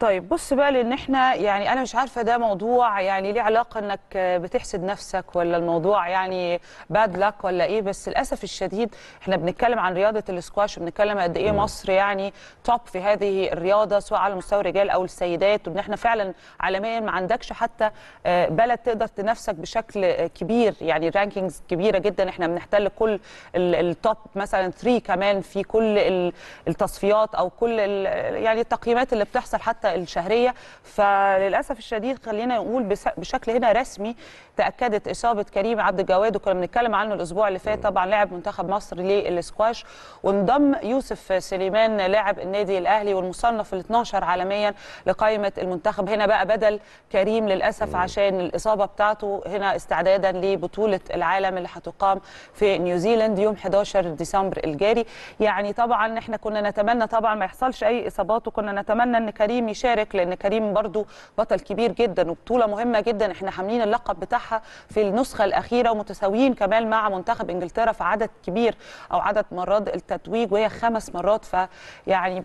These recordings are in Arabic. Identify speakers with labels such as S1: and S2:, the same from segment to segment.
S1: طيب بص بقى لان احنا يعني انا مش عارفه ده موضوع يعني ليه علاقه انك بتحسد نفسك ولا الموضوع يعني باد لك ولا ايه بس للاسف الشديد احنا بنتكلم عن رياضه الاسكواش وبنتكلم قد ايه مصر يعني توب في هذه الرياضه سواء على مستوى الرجال او السيدات وان احنا فعلا عالميا ما عندكش حتى آه، بلد تقدر تنافسك بشكل كبير يعني رانكينجز كبيره جدا احنا بنحتل كل التوب مثلا 3 كمان في كل التصفيات او كل يعني التقييمات اللي بتحصل حتى الشهريه فللاسف الشديد خلينا نقول بشكل هنا رسمي تاكدت اصابه كريم عبد الجواد وكنا بنتكلم عنه الاسبوع اللي فات طبعا لاعب منتخب مصر للسكواش وانضم يوسف سليمان لاعب النادي الاهلي والمصنف ال 12 عالميا لقائمه المنتخب هنا بقى بدل كريم للاسف عشان الاصابه بتاعته هنا استعدادا لبطوله العالم اللي هتقام في نيوزيلاند يوم 11 ديسمبر الجاري يعني طبعا احنا كنا نتمنى طبعا ما يحصلش اي اصابات وكنا نتمنى ان كريم يشارك لان كريم برضو بطل كبير جدا وبطوله مهمه جدا احنا حاملين اللقب بتاعها في النسخه الاخيره ومتساويين كمان مع منتخب انجلترا في عدد كبير او عدد مرات التتويج وهي خمس مرات فيعني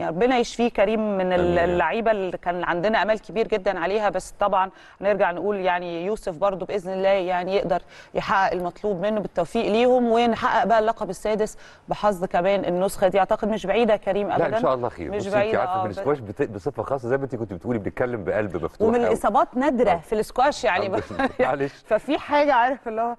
S1: ربنا يشفيه كريم من اللعيبه اللي كان عندنا امال كبير جدا عليها بس طبعا نرجع نقول يعني يوسف برضو باذن الله يعني يقدر يحقق المطلوب منه بالتوفيق ليهم ونحقق بقى اللقب السادس بحظ كمان النسخه دي اعتقد مش بعيده كريم ابدا لا ان شاء الله خير مش بعيده آه،
S2: بت... بصفه خاصه زي ما انت كنت بتقولي بنتكلم بقلب مفتوح ومن
S1: الاصابات نادره آه. في السكواش يعني معلش ففي حاجه عارف اللي هو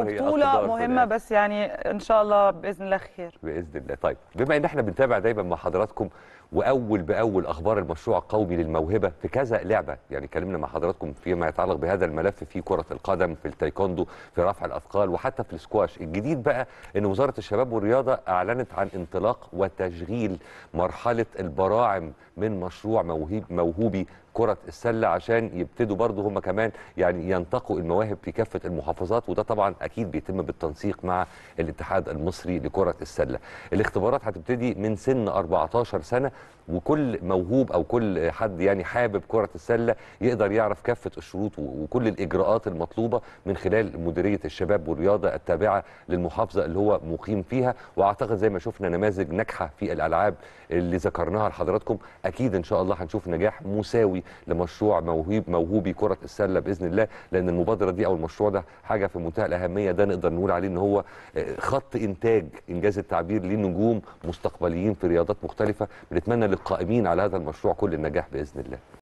S1: وبطوله مهمه بس يعني ان شاء الله باذن الله خير
S2: باذن الله طيب بما ان احنا بنتابع دايما مع حضراتكم واول باول اخبار المشروع القومي للموهبه في كذا لعبه يعني اتكلمنا مع حضراتكم فيما يتعلق بهذا الملف في كره القدم في التايكوندو في رفع الاثقال وحتى في السكواش الجديد بقى ان وزاره الشباب والرياضه اعلنت عن انطلاق وتشغيل مرحله البراعم من مشروع موهوب موهوبي كرة السلة عشان يبتدوا برضه هم كمان يعني ينتقوا المواهب في كافة المحافظات وده طبعا أكيد بيتم بالتنسيق مع الاتحاد المصري لكرة السلة الاختبارات هتبتدي من سن 14 سنة وكل موهوب او كل حد يعني حابب كره السله يقدر يعرف كافه الشروط وكل الاجراءات المطلوبه من خلال مديريه الشباب والرياضه التابعه للمحافظه اللي هو مقيم فيها واعتقد زي ما شفنا نماذج ناجحه في الالعاب اللي ذكرناها لحضراتكم اكيد ان شاء الله هنشوف نجاح مساوي لمشروع موهوب موهوبي كره السله باذن الله لان المبادره دي او المشروع ده حاجه في منتهى الاهميه ده نقدر نقول عليه ان هو آه، خط انتاج انجاز التعبير لنجوم مستقبليين في رياضات مختلفه من واتمنى للقائمين على هذا المشروع كل النجاح باذن الله